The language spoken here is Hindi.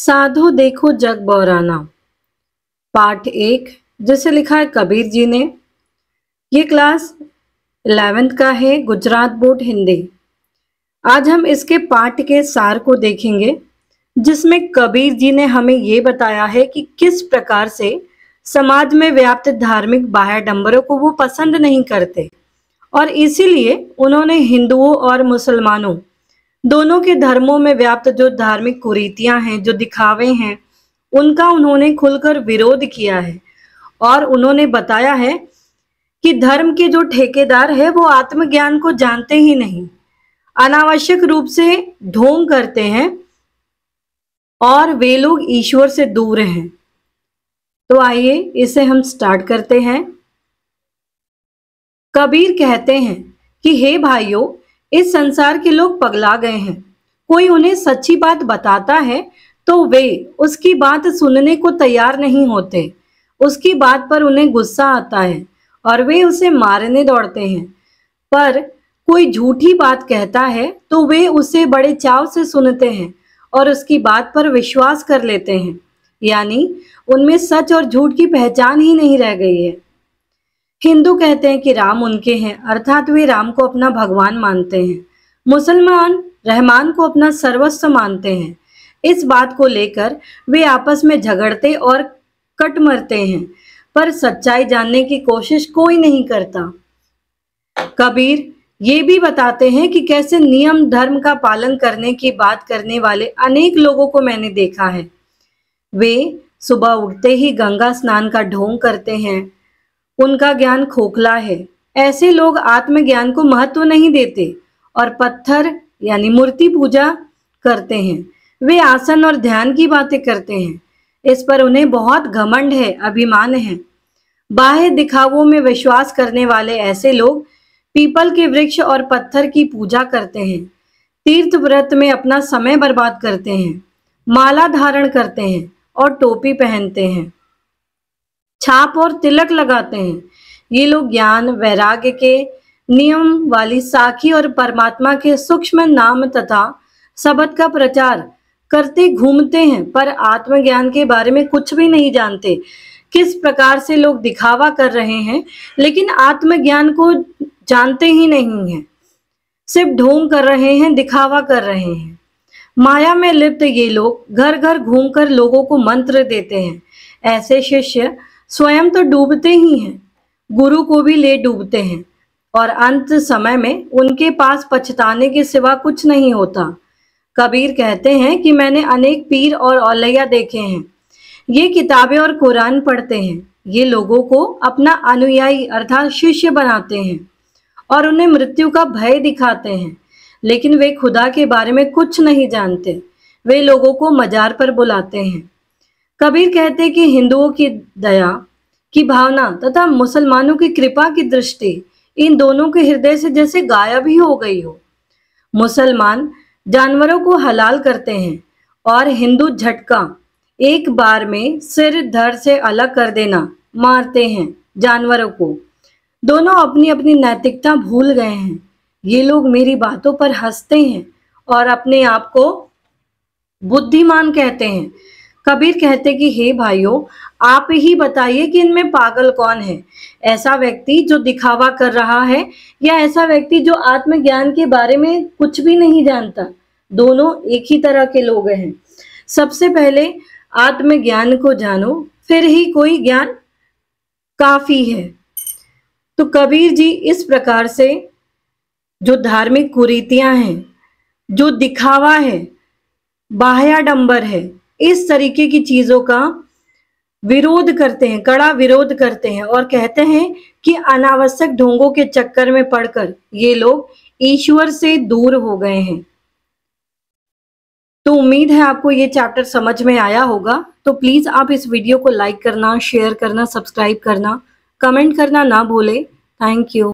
साधु देखो जग बौराना पाठ एक जिसे लिखा है कबीर जी ने ये क्लास इलेवेंथ का है गुजरात बोर्ड हिंदी आज हम इसके पाठ के सार को देखेंगे जिसमें कबीर जी ने हमें ये बताया है कि किस प्रकार से समाज में व्याप्त धार्मिक बाह्य डंबरों को वो पसंद नहीं करते और इसीलिए उन्होंने हिंदुओं और मुसलमानों दोनों के धर्मों में व्याप्त जो धार्मिक कुरीतियां हैं जो दिखावे हैं उनका उन्होंने खुलकर विरोध किया है और उन्होंने बताया है कि धर्म के जो ठेकेदार है वो आत्मज्ञान को जानते ही नहीं अनावश्यक रूप से ढोंग करते हैं और वे लोग ईश्वर से दूर हैं तो आइए इसे हम स्टार्ट करते हैं कबीर कहते हैं कि हे भाइयों इस संसार के लोग पगला गए हैं कोई उन्हें सच्ची बात बताता है तो वे उसकी बात सुनने को तैयार नहीं होते उसकी बात पर उन्हें गुस्सा आता है और वे उसे मारने दौड़ते हैं पर कोई झूठी बात कहता है तो वे उसे बड़े चाव से सुनते हैं और उसकी बात पर विश्वास कर लेते हैं यानी उनमें सच और झूठ की पहचान ही नहीं रह गई है हिंदू कहते हैं कि राम उनके हैं अर्थात वे राम को अपना भगवान मानते हैं मुसलमान रहमान को अपना सर्वस्व मानते हैं इस बात को लेकर वे आपस में झगड़ते और कट मरते हैं पर सच्चाई जानने की कोशिश कोई नहीं करता कबीर ये भी बताते हैं कि कैसे नियम धर्म का पालन करने की बात करने वाले अनेक लोगों को मैंने देखा है वे सुबह उठते ही गंगा स्नान का ढोंग करते हैं उनका ज्ञान खोखला है ऐसे लोग आत्मज्ञान को महत्व नहीं देते और पत्थर यानी मूर्ति पूजा करते हैं वे आसन और ध्यान की बातें करते हैं इस पर उन्हें बहुत घमंड है अभिमान है बाह्य दिखावों में विश्वास करने वाले ऐसे लोग पीपल के वृक्ष और पत्थर की पूजा करते हैं तीर्थ व्रत में अपना समय बर्बाद करते हैं माला धारण करते हैं और टोपी पहनते हैं छाप और तिलक लगाते हैं ये लोग ज्ञान वैराग्य के नियम वाली साखी और परमात्मा के सूक्ष्म नाम तथा शब्द का प्रचार करते घूमते हैं पर आत्मज्ञान के बारे में कुछ भी नहीं जानते किस प्रकार से लोग दिखावा कर रहे हैं लेकिन आत्मज्ञान को जानते ही नहीं है सिर्फ ढोंग कर रहे हैं दिखावा कर रहे हैं माया में लिप्त ये लोग घर घर घूमकर लोगों को मंत्र देते हैं ऐसे शिष्य स्वयं तो डूबते ही हैं गुरु को भी ले डूबते हैं और अंत समय में उनके पास पछताने के सिवा कुछ नहीं होता कबीर कहते हैं कि मैंने अनेक पीर और औलैया देखे हैं ये किताबें और कुरान पढ़ते हैं ये लोगों को अपना अनुयायी अर्थात शिष्य बनाते हैं और उन्हें मृत्यु का भय दिखाते हैं लेकिन वे खुदा के बारे में कुछ नहीं जानते वे लोगों को मजार पर बुलाते हैं कबीर कहते कि हिंदुओं की दया की भावना तथा मुसलमानों की कृपा की दृष्टि इन दोनों के हृदय से जैसे गायब ही हो गई हो मुसलमान जानवरों को हलाल करते हैं और हिंदू झटका एक बार में सिर धर से अलग कर देना मारते हैं जानवरों को दोनों अपनी अपनी नैतिकता भूल गए हैं ये लोग मेरी बातों पर हंसते हैं और अपने आप को बुद्धिमान कहते हैं कबीर कहते कि हे भाइयों आप ही बताइए कि इनमें पागल कौन है ऐसा व्यक्ति जो दिखावा कर रहा है या ऐसा व्यक्ति जो आत्मज्ञान के बारे में कुछ भी नहीं जानता दोनों एक ही तरह के लोग हैं सबसे पहले आत्मज्ञान को जानो फिर ही कोई ज्ञान काफी है तो कबीर जी इस प्रकार से जो धार्मिक कुरीतियां हैं जो दिखावा है बाह्याडंबर है इस तरीके की चीजों का विरोध करते हैं कड़ा विरोध करते हैं और कहते हैं कि अनावश्यक ढोंगों के चक्कर में पड़कर ये लोग ईश्वर से दूर हो गए हैं तो उम्मीद है आपको ये चैप्टर समझ में आया होगा तो प्लीज़ आप इस वीडियो को लाइक करना शेयर करना सब्सक्राइब करना कमेंट करना ना भूले थैंक यू